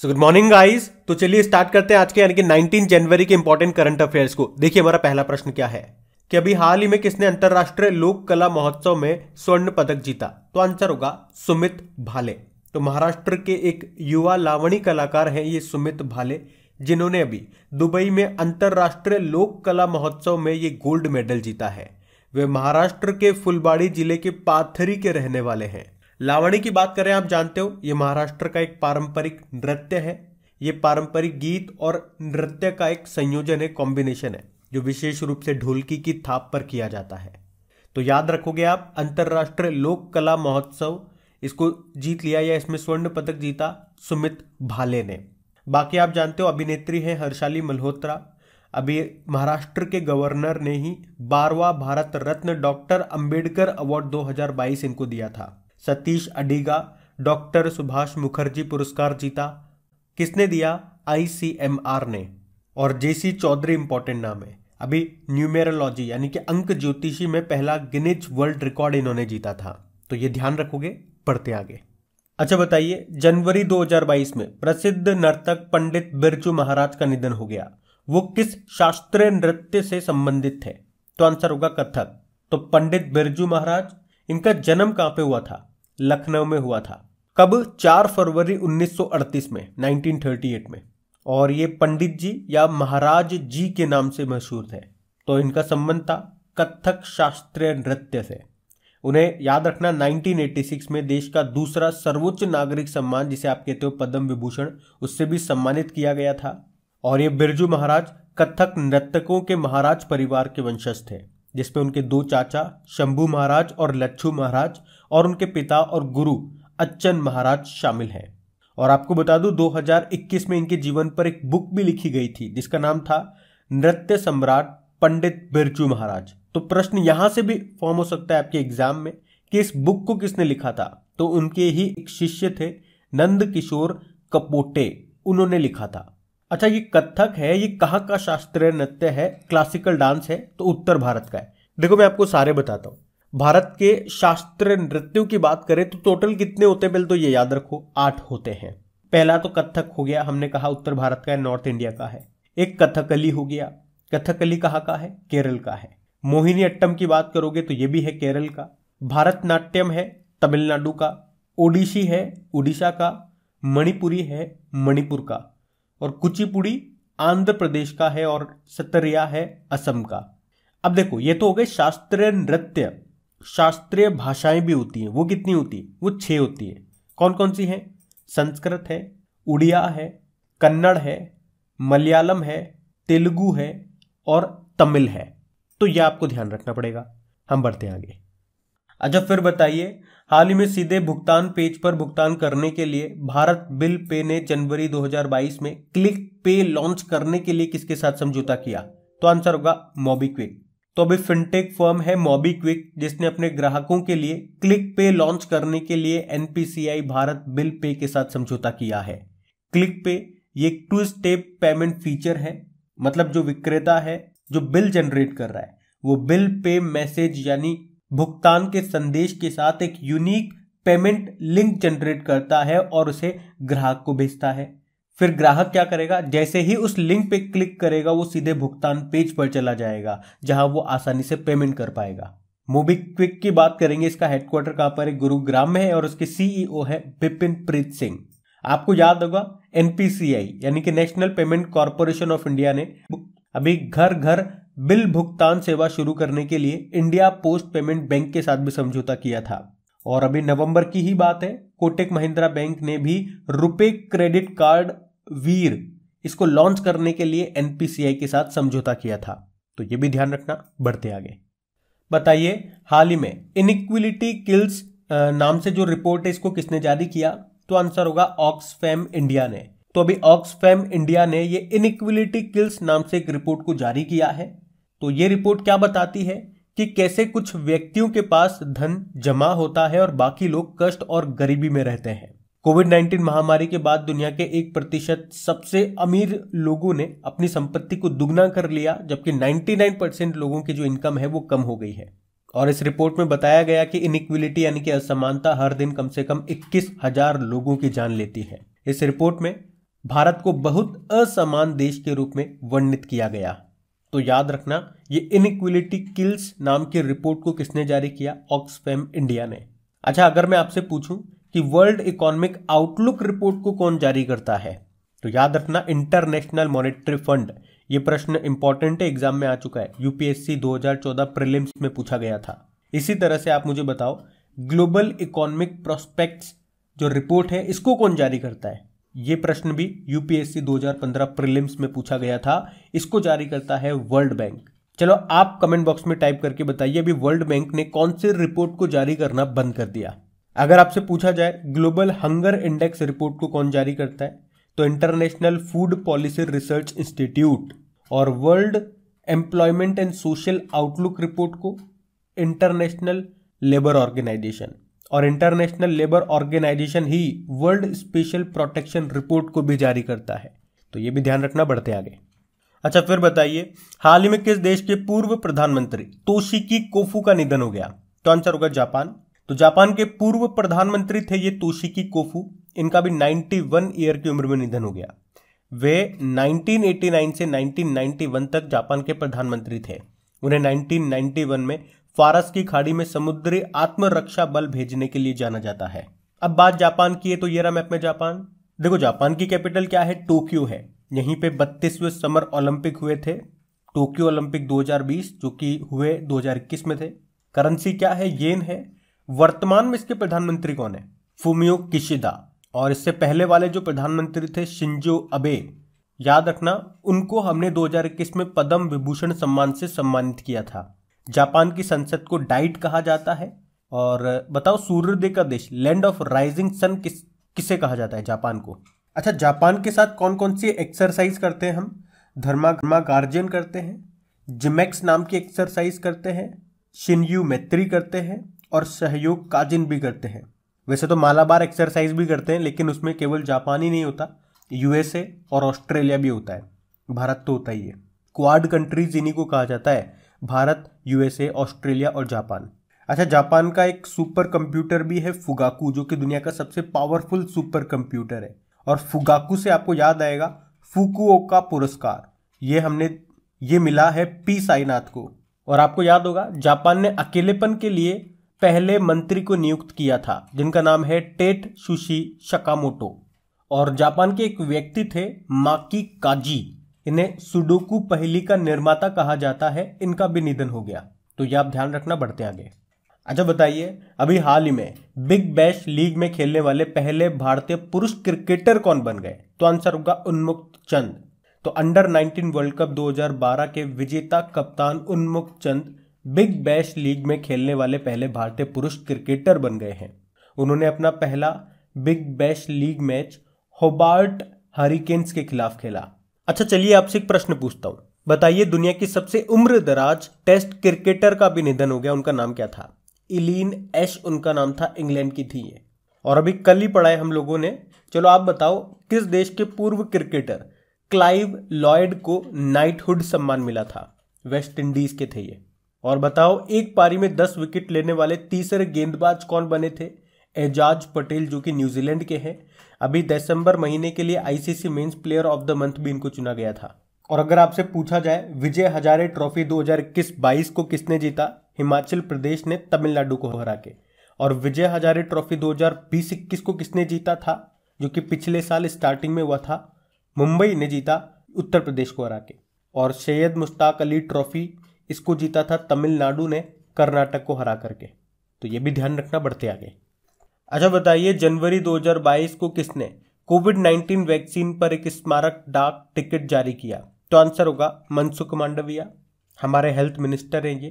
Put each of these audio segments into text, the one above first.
so good morning guys तो चलिए start करते हैं आज के यानी कि 19 जनवरी के इंपॉर्टेंट करंट अफेयर्स को देखिए हमारा पहला प्रश्न क्या है कि अभी हाल ही में किसने अंतर्राष्ट्रीय लोक कला महोत्सव में स्वर्ण पदक जीता तो आंसर होगा सुमित भाले तो महाराष्ट्र के एक युवा लावणी कलाकार हैं ये सुमित भाले जिन्होंने अभी दुबई में अंतर्राष्ट्रीय लोक कला महोत्सव में ये गोल्ड मेडल जीता है वे महाराष्ट्र के फुलबाड़ी जिले के पाथरी के रहने वाले हैं लावणी की बात करें आप जानते हो ये महाराष्ट्र का एक पारंपरिक नृत्य है ये पारंपरिक गीत और नृत्य का एक संयोजन है कॉम्बिनेशन है जो विशेष रूप से ढोलकी की थाप पर किया जाता है तो याद रखोगे आप अंतर्राष्ट्रीय लोक कला महोत्सव इसको जीत लिया या इसमें स्वर्ण पदक जीता सुमित भाले ने बाकी आप जानते हो अभिनेत्री हैं हर्षाली मल्होत्रा अभी महाराष्ट्र के गवर्नर ने ही बारवा भारत रत्न डॉक्टर अंबेडकर अवार्ड 2022 इनको दिया था सतीश अडीगा डॉक्टर सुभाष मुखर्जी पुरस्कार जीता किसने दिया आईसीएमआर ने और जेसी चौधरी इंपॉर्टेंट नाम है अभी न्यूमेरोलॉजी यानी कि अंक ज्योतिषी में पहला गिनेज वर्ल्ड रिकॉर्ड इन्होंने जीता था तो ये ध्यान रखोगे पढ़ते आगे अच्छा बताइए जनवरी 2022 में प्रसिद्ध नर्तक पंडित बिरजू महाराज का निधन हो गया वो किस शास्त्रीय नृत्य से संबंधित थे तो आंसर होगा कथक तो पंडित बिरजू महाराज इनका जन्म कहाँ पे हुआ था लखनऊ में हुआ था कब 4 फरवरी 1938 में 1938 में और ये पंडित जी या महाराज जी के नाम से मशहूर थे तो इनका संबंध था कथक शास्त्रीय नृत्य से उन्हें याद रखना 1986 में देश का दूसरा सर्वोच्च नागरिक सम्मान जिसे आप कहते हो पद्म विभूषण उससे भी सम्मानित किया गया था और ये बिरजू महाराज कथक नृतकों के महाराज परिवार के वंशज थे जिसमें उनके दो चाचा शंभू महाराज और लच्छू महाराज और उनके पिता और गुरु अच्छन महाराज शामिल हैं और आपको बता दूं 2021 में इनके जीवन पर एक बुक भी लिखी गई थी जिसका नाम था नृत्य सम्राट पंडित बिरजू महाराज तो प्रश्न यहां से भी फॉर्म हो सकता है आपके एग्जाम में कि इस बुक को किसने लिखा था तो उनके ही एक शिष्य थे नंद किशोर कपोटे उन्होंने लिखा था अच्छा ये कथक है ये कहाँ का शास्त्रीय नृत्य है क्लासिकल डांस है तो उत्तर भारत का है देखो मैं आपको सारे बताता हूँ भारत के शास्त्रीय नृत्यों की बात करें तो टोटल कितने होते हैं पहले तो ये याद रखो आठ होते हैं पहला तो कथक हो गया हमने कहा उत्तर भारत का है नॉर्थ इंडिया का है एक कथकली हो गया कथकली कहाँ का है केरल का है मोहिनी अट्टम की बात करोगे तो ये भी है केरल का भारतनाट्यम है तमिलनाडु का ओडिशी है उड़ीसा का मणिपुरी है मणिपुर का और कुचिपुड़ी आंध्र प्रदेश का है और सतरिया है असम का अब देखो ये तो हो गए शास्त्रीय नृत्य शास्त्रीय भाषाएं भी होती हैं वो कितनी होती है वो छह होती है कौन कौन सी हैं संस्कृत है उड़िया है कन्नड़ है मलयालम है तेलुगु है और तमिल है तो यह आपको ध्यान रखना पड़ेगा हम बढ़ते हैं आगे अच्छा फिर बताइए हाल ही में सीधे भुगतान पेज पर भुगतान करने के लिए भारत बिल पे ने जनवरी 2022 में क्लिक पे लॉन्च करने के लिए किसके साथ समझौता किया तो आंसर होगा मोबीक्विक तो अभी फिनटेक फर्म है मोबीक्विक जिसने अपने ग्राहकों के लिए क्लिक पे लॉन्च करने के लिए एनपीसीआई भारत बिल पे के साथ समझौता किया है क्लिक पे ये टू स्टेप पेमेंट फीचर है मतलब जो विक्रेता है जो बिल जनरेट कर रहा है वो बिल पे मैसेज यानी भुगतान के संदेश के साथ एक यूनिक पेमेंट लिंक जनरेट करता है और उसे ग्राहक को भेजता है फिर ग्राहक क्या करेगा जैसे ही उस लिंक पे क्लिक करेगा वो सीधे भुगतान पेज पर चला जाएगा जहां वो आसानी से पेमेंट कर पाएगा मोबीक्विक की बात करेंगे इसका हेडक्वार्टर कहां पर है गुरुग्राम में है और उसके सीईओ e है बिपिन प्रीत सिंह आपको याद होगा एनपीसीआई यानी कि National Payment Corporation of India ने अभी घर घर बिल भुगतान सेवा शुरू करने के लिए इंडिया पोस्ट पेमेंट बैंक के साथ भी समझौता किया था और अभी नवंबर की ही बात है कोटेक महिंद्रा बैंक ने भी रुपे क्रेडिट कार्ड वीर इसको लॉन्च करने के लिए एनपीसीआई के साथ समझौता किया था तो यह भी ध्यान रखना बढ़ते आगे बताइए हाल ही में इनिक्विलिटी किल्स नाम से जो रिपोर्ट है इसको किसने जारी किया तो आंसर होगा ऑक्सफैम इंडिया ने तो अभी ऑक्सफैम इंडिया ने ये इनिक्विलिटी किल्स नाम से एक रिपोर्ट को जारी किया है तो ये रिपोर्ट क्या बताती है कि कैसे कुछ व्यक्तियों के पास धन जमा होता है और बाकी लोग कष्ट और गरीबी में रहते हैं कोविड 19 महामारी के बाद दुनिया के एक प्रतिशत सबसे अमीर लोगों ने अपनी संपत्ति को दुगना कर लिया जबकि 99 परसेंट लोगों की जो इनकम है वो कम हो गई है और इस रिपोर्ट में बताया गया कि इनइक्विलिटी यानी कि असमानता हर दिन कम से कम इक्कीस हजार लोगों की जान लेती है इस रिपोर्ट में भारत को बहुत असमान देश के रूप में वर्णित किया गया तो याद रखना ये इक्विलिटी किल्स नाम की रिपोर्ट को किसने जारी किया ऑक्सफैम इंडिया ने अच्छा अगर मैं आपसे पूछूं कि वर्ल्ड इकोनॉमिक आउटलुक रिपोर्ट को कौन जारी करता है तो याद रखना इंटरनेशनल मॉनेटरी फंड ये प्रश्न इंपॉर्टेंट है एग्जाम में आ चुका है यूपीएससी 2014 प्रीलिम्स में पूछा गया था इसी तरह से आप मुझे बताओ ग्लोबल इकोनॉमिक प्रोस्पेक्ट्स जो रिपोर्ट है इसको कौन जारी करता है ये प्रश्न भी यूपीएससी 2015 प्रीलिम्स में पूछा गया था इसको जारी करता है वर्ल्ड बैंक चलो आप कमेंट बॉक्स में टाइप करके बताइए अभी वर्ल्ड बैंक ने कौन से रिपोर्ट को जारी करना बंद कर दिया अगर आपसे पूछा जाए ग्लोबल हंगर इंडेक्स रिपोर्ट को कौन जारी करता है तो International Food Policy Research Institute और World Employment and Social Outlook report को इंटरनेशनल लेबर ऑर्गेनाइजेशन और इंटरनेशनल लेबर ऑर्गेनाइजेशन ही वर्ल्ड स्पेशल प्रोटेक्शन रिपोर्ट को भी जारी करता है तो ये भी ध्यान रखना बढ़ते आगे अच्छा फिर बताइए हाल ही में किस देश के पूर्व प्रधानमंत्री तोशिकी कोफू का निधन हो गया तो आंसर होगा जापान तो जापान के पूर्व प्रधानमंत्री थे ये तोशिकी कोफू इनका भी 91 वन ईयर की उम्र में निधन हो गया वे 1989 से 1991 तक जापान के प्रधानमंत्री थे उन्हें 1991 में फारस की खाड़ी में समुद्री आत्मरक्षा बल भेजने के लिए जाना जाता है अब बात जापान की है तो ये रहा मैप में जापान देखो जापान की कैपिटल क्या है टोक्यो है यहीं पे बत्तीसवें समर ओलंपिक हुए थे टोक्यो ओलंपिक 2020 जो कि हुए 2021 में थे करेंसी क्या है येन है वर्तमान में इसके प्रधानमंत्री कौन है फुमियो किशिदा और इससे पहले वाले जो प्रधानमंत्री थे शिंजो अबे याद रखना उनको हमने 2021 में पद्म विभूषण सम्मान से सम्मानित किया था जापान की संसद को डाइट कहा जाता है और बताओ सूर्योदय का देश लैंड ऑफ राइजिंग सन किस किसे कहा जाता है जापान को अच्छा जापान के साथ कौन कौन सी एक्सरसाइज करते हैं हम धर्मा धर्मा गार्जियन करते हैं जिमेक्स नाम की एक्सरसाइज करते हैं शिनयू मैत्री करते हैं और सहयोग काजिन भी करते हैं वैसे तो मालाबार एक्सरसाइज भी करते हैं लेकिन उसमें केवल जापान ही नहीं होता यूएसए और ऑस्ट्रेलिया भी होता है भारत तो होता ही है क्वाड कंट्रीज इन्हीं को कहा जाता है भारत यूएसए ऑस्ट्रेलिया और जापान अच्छा जापान का एक सुपर कंप्यूटर भी है फुगाकू जो कि दुनिया का सबसे पावरफुल सुपर कंप्यूटर है और फुगाकू से आपको याद आएगा का पुरस्कार ये हमने ये मिला है पी साईनाथ को और आपको याद होगा जापान ने अकेलेपन के लिए पहले मंत्री को नियुक्त किया था जिनका नाम है टेट सुशी शकामोटो और जापान के एक व्यक्ति थे माकी काजी इन्हें सुडोकू पहली का निर्माता कहा जाता है इनका भी निधन हो गया तो यह आप ध्यान रखना बढ़ते आगे अच्छा बताइए अभी हाल ही में बिग बैश लीग में खेलने वाले पहले भारतीय पुरुष क्रिकेटर कौन बन गए तो आंसर होगा उन्मुक्त चंद तो अंडर 19 वर्ल्ड कप 2012 के विजेता कप्तान उन्मुक्त चंद बिग बैश लीग में खेलने वाले पहले भारतीय पुरुष क्रिकेटर बन गए हैं उन्होंने अपना पहला Big Bash League match Hobart Hurricanes के खिलाफ खेला अच्छा चलिए आपसे एक प्रश्न पूछता हूँ बताइए दुनिया की सबसे उम्र दराज टेस्ट क्रिकेटर का भी निधन हो गया उनका नाम क्या था इलीन एश उनका नाम था इंग्लैंड की थी ये और अभी कल ही पढ़ाए हम लोगों ने चलो आप बताओ किस देश के पूर्व क्रिकेटर क्लाइव लॉयड को नाइटहुड सम्मान मिला था वेस्ट इंडीज के थे ये और बताओ एक पारी में दस विकेट लेने वाले तीसरे गेंदबाज कौन बने थे एजाज पटेल जो कि न्यूजीलैंड के हैं अभी दिसंबर महीने के लिए ICC men's player of the month भी इनको चुना गया था और अगर आपसे पूछा जाए विजय हजारे ट्रॉफी 2021-22 को किसने जीता हिमाचल प्रदेश ने तमिलनाडु को हरा के और विजय हजारे ट्रॉफी 2020-21 को किसने जीता था जो कि पिछले साल स्टार्टिंग में हुआ था मुंबई ने जीता उत्तर प्रदेश को हरा के और सैयद मुश्ताक अली ट्रॉफी इसको जीता था तमिलनाडु ने कर्नाटक को हरा करके तो ये भी ध्यान रखना बढ़ते आगे अच्छा बताइए जनवरी 2022 को किसने कोविड 19 वैक्सीन पर एक स्मारक डाक टिकट जारी किया तो आंसर होगा मनसुख मांडविया हमारे हेल्थ मिनिस्टर हैं ये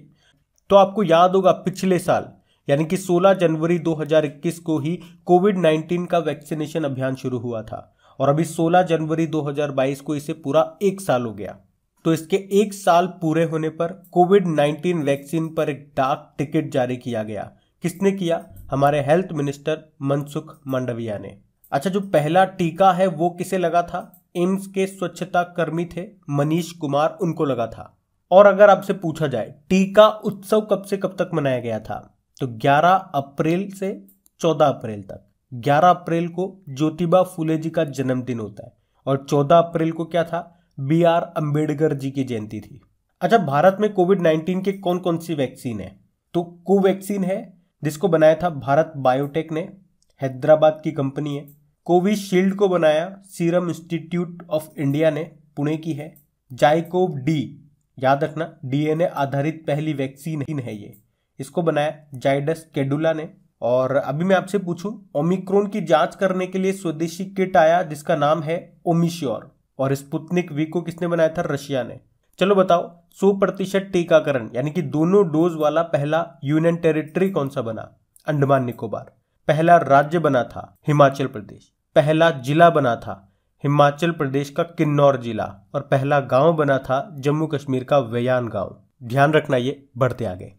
तो आपको याद होगा पिछले साल यानी कि 16 जनवरी 2021 को ही कोविड 19 का वैक्सीनेशन अभियान शुरू हुआ था और अभी 16 जनवरी 2022 को इसे पूरा एक साल हो गया तो इसके एक साल पूरे होने पर कोविड 19 वैक्सीन पर एक डाक टिकट जारी किया गया किसने किया हमारे हेल्थ मिनिस्टर मनसुख मांडविया ने अच्छा जो पहला टीका है वो किसे लगा था एम्स के स्वच्छता कर्मी थे मनीष कुमार उनको लगा था और अगर आपसे पूछा जाए टीका उत्सव कब से कब तक मनाया गया था तो 11 अप्रैल से 14 अप्रैल तक 11 अप्रैल को ज्योतिबा फुले जी का जन्मदिन होता है और 14 अप्रैल को क्या था बी आर अम्बेडकर जी की जयंती थी अच्छा भारत में कोविड 19 के कौन कौन सी वैक्सीन है तो कोवैक्सीन है जिसको बनाया था भारत बायोटेक ने हैदराबाद की कंपनी है कोविशील्ड को बनाया सीरम इंस्टीट्यूट ऑफ इंडिया ने पुणे की है जाइकोव डी याद रखना डीएनए आधारित पहली वैक्सीन है ये इसको बनाया जाइडस केडुला ने और अभी मैं आपसे पूछूं ओमिक्रोन की जांच करने के लिए स्वदेशी किट आया जिसका नाम है ओमिश्योर और स्पुतनिक वी को किसने बनाया था रशिया ने चलो बताओ सौ प्रतिशत टीकाकरण यानी कि दोनों डोज वाला पहला यूनियन टेरिटरी कौन सा बना अंडमान निकोबार पहला राज्य बना था हिमाचल प्रदेश पहला जिला बना था हिमाचल प्रदेश का किन्नौर जिला और पहला गांव बना था जम्मू कश्मीर का वयान गांव ध्यान रखना ये बढ़ते आगे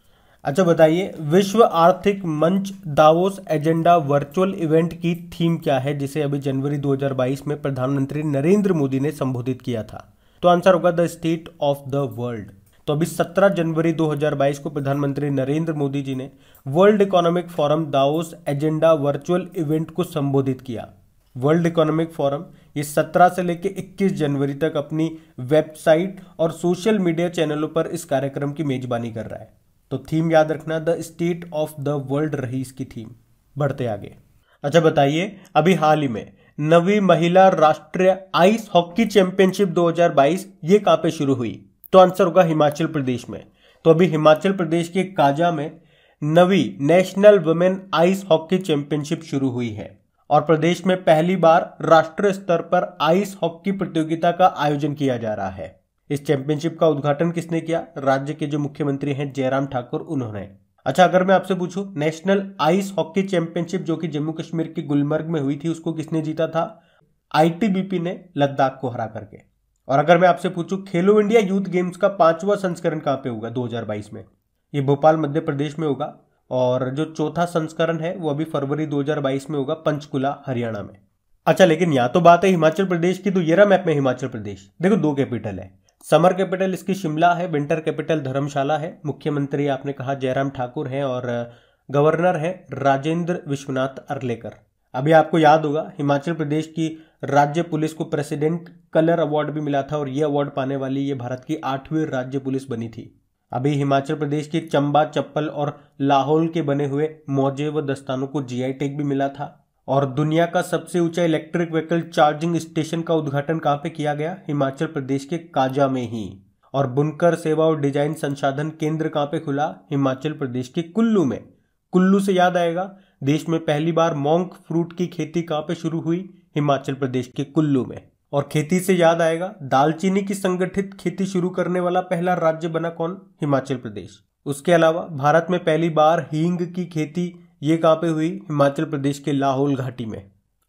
अच्छा बताइए विश्व आर्थिक मंच दावोस एजेंडा वर्चुअल इवेंट की थीम क्या है जिसे अभी जनवरी 2022 में प्रधानमंत्री नरेंद्र मोदी ने संबोधित किया था तो आंसर होगा the state of the world तो अभी 17 जनवरी 2022 को प्रधानमंत्री नरेंद्र मोदी जी ने World Economic Forum Davos agenda virtual event को संबोधित किया वर्ल्ड इकोनॉमिक फोरम ये 17 से लेकर 21 जनवरी तक अपनी वेबसाइट और सोशल मीडिया चैनलों पर इस कार्यक्रम की मेजबानी कर रहा है तो थीम याद रखना the state of the world रही इसकी थीम बढ़ते आगे अच्छा बताइए अभी हाल ही में नवी महिला राष्ट्रीय आइस हॉकी चैंपियनशिप 2022 ये कहां पे शुरू हुई तो आंसर होगा हिमाचल प्रदेश में तो अभी हिमाचल प्रदेश के काजा में नवी national women ice hockey championship शुरू हुई है और प्रदेश में पहली बार राष्ट्रीय स्तर पर आइस हॉकी प्रतियोगिता का आयोजन किया जा रहा है इस चैंपियनशिप का उद्घाटन किसने किया राज्य के जो मुख्यमंत्री हैं जयराम ठाकुर उन्होंने अच्छा अगर मैं आपसे पूछूं नेशनल आइस हॉकी चैंपियनशिप जो कि जम्मू कश्मीर के गुलमर्ग में हुई थी उसको किसने जीता था आईटीबीपी ने लद्दाख को हरा करके और अगर मैं आपसे पूछूं खेलो इंडिया यूथ गेम्स का पांचवा संस्करण कहां पे होगा 2022 में ये भोपाल मध्य प्रदेश में होगा और जो चौथा संस्करण है वो अभी फरवरी 2022 में होगा पंचकुला हरियाणा में अच्छा लेकिन यहां तो बात है हिमाचल प्रदेश की तो येरा मैप में हिमाचल प्रदेश देखो दो कैपिटल है समर कैपिटल इसकी शिमला है विंटर कैपिटल धर्मशाला है मुख्यमंत्री आपने कहा जयराम ठाकुर हैं और गवर्नर हैं राजेंद्र विश्वनाथ अर्लेकर अभी आपको याद होगा हिमाचल प्रदेश की राज्य पुलिस को प्रेसिडेंट कलर अवार्ड भी मिला था और ये अवार्ड पाने वाली ये भारत की आठवीं राज्य पुलिस बनी थी अभी हिमाचल प्रदेश की चंबा चप्पल और लाहौल के बने हुए मौजे व दस्तानों को जीआई टैग भी मिला था और दुनिया का सबसे ऊंचा इलेक्ट्रिक व्हीकल चार्जिंग स्टेशन का उद्घाटन कहाँ पे किया गया हिमाचल प्रदेश के काजा में ही और बुनकर सेवा और डिजाइन संसाधन केंद्र कहाँ पे खुला हिमाचल प्रदेश के कुल्लू में कुल्लू से याद आएगा देश में पहली बार मोंग फ्रूट की खेती कहाँ पे शुरू हुई हिमाचल प्रदेश के कुल्लू में और खेती से याद आएगा दालचीनी की संगठित खेती शुरू करने वाला पहला राज्य बना कौन हिमाचल प्रदेश उसके अलावा भारत में पहली बार हींग की खेती ये कहाँ पे हुई हिमाचल प्रदेश के लाहौल घाटी में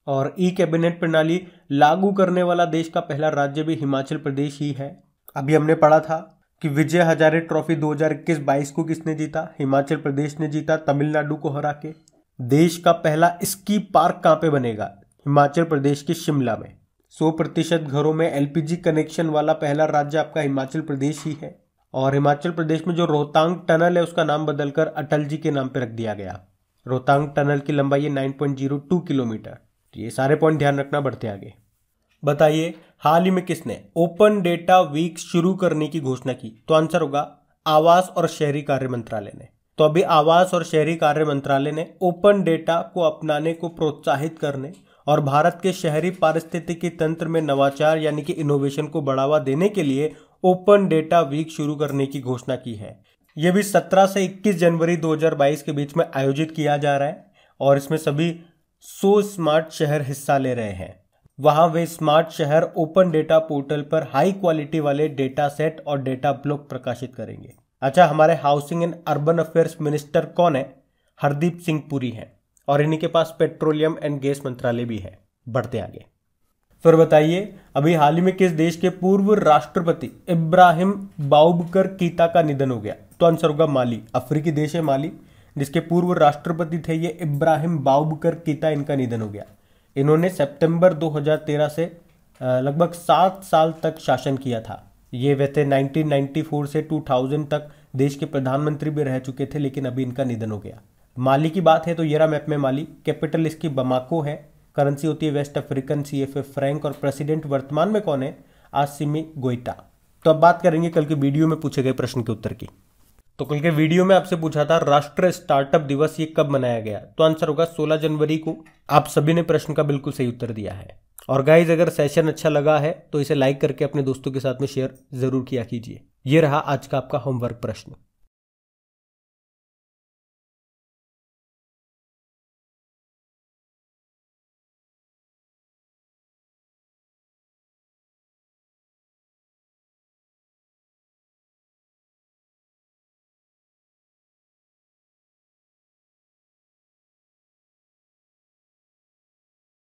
और ई कैबिनेट प्रणाली लागू करने वाला देश का पहला राज्य भी हिमाचल प्रदेश ही है अभी हमने पढ़ा था कि विजय हजारे ट्रॉफी 2021-22 को किसने जीता हिमाचल प्रदेश ने जीता तमिलनाडु को हरा के देश का पहला स्की पार्क कहाँ पे बनेगा हिमाचल प्रदेश के शिमला में 100 प्रतिशत घरों में एलपीजी कनेक्शन वाला पहला राज्य आपका हिमाचल प्रदेश ही है और हिमाचल प्रदेश में जो रोहतांग टनल है उसका नाम बदलकर अटल जी के नाम पर रख दिया गया रोहतांग टनल की लंबाई है टू किलोमीटर तो ये सारे पॉइंट ध्यान रखना बढ़ते आगे बताइए हाल ही में किसने ओपन डेटा वीक शुरू करने की घोषणा की तो आंसर होगा आवास और शहरी कार्य मंत्रालय ने तो अभी आवास और शहरी कार्य मंत्रालय ने ओपन डेटा को अपनाने को प्रोत्साहित करने और भारत के शहरी पारिस्थितिकी तंत्र में नवाचार यानी कि इनोवेशन को बढ़ावा देने के लिए ओपन डेटा वीक शुरू करने की घोषणा की है ये भी 17 से 21 जनवरी 2022 के बीच में आयोजित किया जा रहा है और इसमें सभी 100 स्मार्ट शहर हिस्सा ले रहे हैं वहां वे स्मार्ट शहर ओपन डेटा पोर्टल पर हाई क्वालिटी वाले डेटा सेट और डेटा ब्लॉक प्रकाशित करेंगे अच्छा हमारे housing and urban affairs minister कौन है हरदीप सिंह पुरी हैं और इन्हीं के पास पेट्रोलियम एंड गैस मंत्रालय भी है बढ़ते आगे फिर बताइए अभी हाल ही में किस देश के पूर्व राष्ट्रपति इब्राहिम बाउबकर कीता का निधन हो गया तो आंसर होगा माली अफ्रीकी देश है माली जिसके पूर्व राष्ट्रपति थे ये इब्राहिम बाउबकर कीता इनका निधन हो गया इन्होंने सितंबर 2013 से लगभग सात साल तक शासन किया था ये वैसे थे से 2000 तक देश के प्रधानमंत्री भी रह चुके थे लेकिन अभी इनका निधन हो गया माली की बात है तो येरा मैप में माली कैपिटल इसकी बमाको है करेंसी होती है West African C F franc और प्रेसिडेंट वर्तमान में कौन है आसिमी गोइटा तो अब बात करेंगे कल के वीडियो में पूछे गए प्रश्न के उत्तर की तो कल के वीडियो में आपसे पूछा था राष्ट्रीय स्टार्टअप दिवस ये कब मनाया गया तो आंसर होगा 16 जनवरी को आप सभी ने प्रश्न का बिल्कुल सही उत्तर दिया है और गाइज अगर सेशन अच्छा लगा है तो इसे लाइक करके अपने दोस्तों के साथ में शेयर जरूर किया कीजिए ये रहा आज का आपका होमवर्क प्रश्न